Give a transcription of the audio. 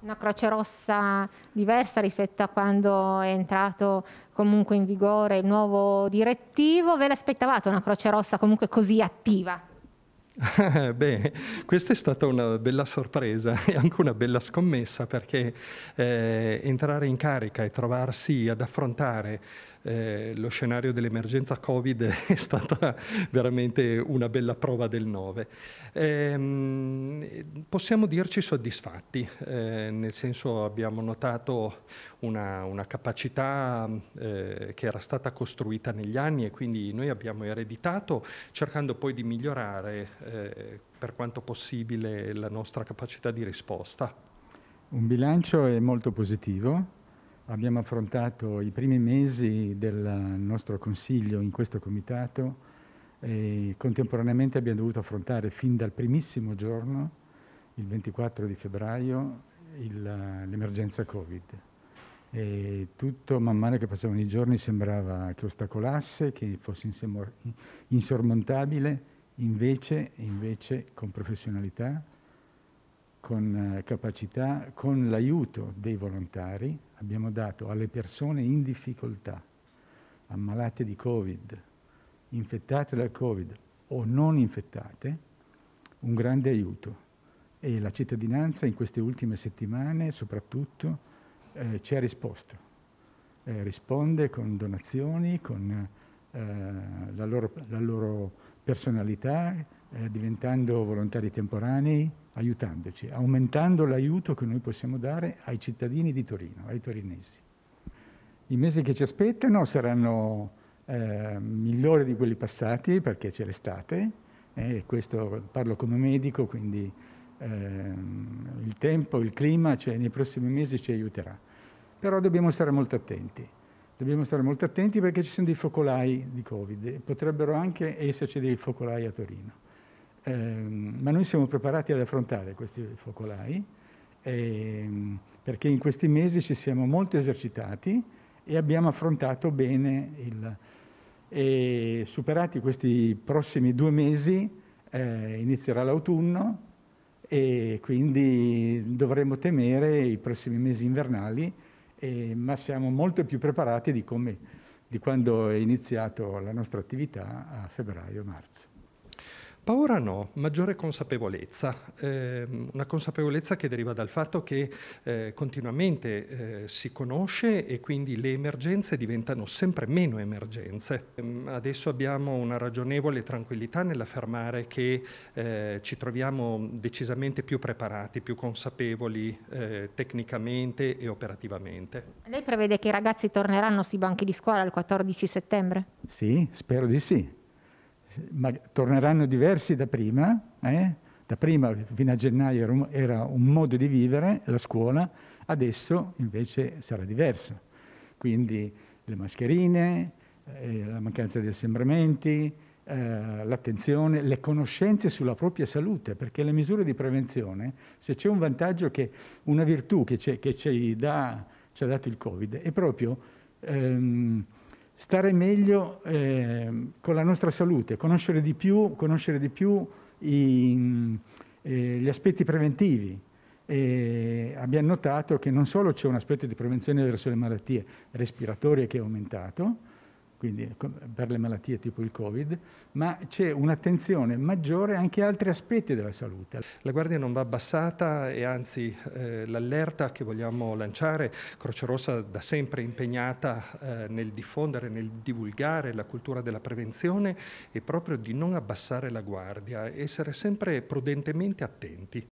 una croce rossa diversa rispetto a quando è entrato comunque in vigore il nuovo direttivo. Ve l'aspettavate una croce rossa comunque così attiva? Beh, questa è stata una bella sorpresa e anche una bella scommessa perché eh, entrare in carica e trovarsi ad affrontare eh, lo scenario dell'emergenza Covid è stata veramente una bella prova del 9. Eh, possiamo dirci soddisfatti, eh, nel senso abbiamo notato una, una capacità eh, che era stata costruita negli anni e quindi noi abbiamo ereditato cercando poi di migliorare eh, per quanto possibile la nostra capacità di risposta. Un bilancio è molto positivo, abbiamo affrontato i primi mesi del nostro Consiglio in questo Comitato e contemporaneamente abbiamo dovuto affrontare fin dal primissimo giorno, il 24 di febbraio, l'emergenza Covid. E tutto man mano che passavano i giorni sembrava che ostacolasse, che fosse insormontabile, invece, invece con professionalità, con eh, capacità, con l'aiuto dei volontari, abbiamo dato alle persone in difficoltà, ammalate di Covid, infettate dal Covid o non infettate, un grande aiuto. E la cittadinanza in queste ultime settimane soprattutto eh, ci ha risposto. Eh, risponde con donazioni, con eh, la, loro, la, loro, personalità, eh, diventando volontari temporanei, aiutandoci, aumentando l'aiuto che noi possiamo dare ai cittadini di Torino, ai torinesi. I mesi che ci aspettano saranno eh, migliori di quelli passati perché c'è l'estate eh, e questo parlo come medico, quindi eh, il tempo, il clima cioè, nei prossimi mesi ci aiuterà. Però dobbiamo stare molto attenti. Dobbiamo stare molto attenti perché ci sono dei focolai di Covid e potrebbero anche esserci dei focolai a Torino eh, ma noi siamo preparati ad affrontare questi focolai eh, perché in questi mesi ci siamo molto esercitati e abbiamo affrontato bene il... E superati questi prossimi due mesi eh, inizierà l'autunno e quindi dovremo temere i prossimi mesi invernali, ma siamo molto più preparati di, come, di quando è iniziato la nostra attività a febbraio-marzo. Paura no, maggiore consapevolezza, eh, una consapevolezza che deriva dal fatto che eh, continuamente eh, si conosce e quindi le emergenze diventano sempre meno emergenze. Ehm, adesso abbiamo una ragionevole tranquillità nell'affermare che eh, ci troviamo decisamente più preparati, più consapevoli eh, tecnicamente e operativamente. Lei prevede che i ragazzi torneranno sui banchi di scuola il 14 settembre? Sì, spero di sì ma torneranno diversi da prima, eh? da prima fino a gennaio era un, modo di vivere, la scuola, adesso invece sarà diverso. Quindi le mascherine, eh, la mancanza di assembramenti, eh, l'attenzione, le conoscenze sulla propria salute, perché le misure di prevenzione, se c'è un vantaggio, che, una virtù che, che ci, dà, ci, ha dato il Covid, è proprio... Ehm, stare meglio eh, con la nostra salute, conoscere di più, conoscere di più i, eh, gli aspetti preventivi. E abbiamo notato che non solo c'è un aspetto di prevenzione verso le malattie respiratorie che è aumentato, quindi eh, per le malattie tipo il Covid, ma c'è un'attenzione maggiore anche a altri aspetti della salute. La guardia non va abbassata e anzi eh, l'allerta che vogliamo lanciare, Croce Rossa da sempre impegnata eh, nel diffondere, nel divulgare la cultura della prevenzione è proprio di non abbassare la guardia, essere sempre prudentemente attenti.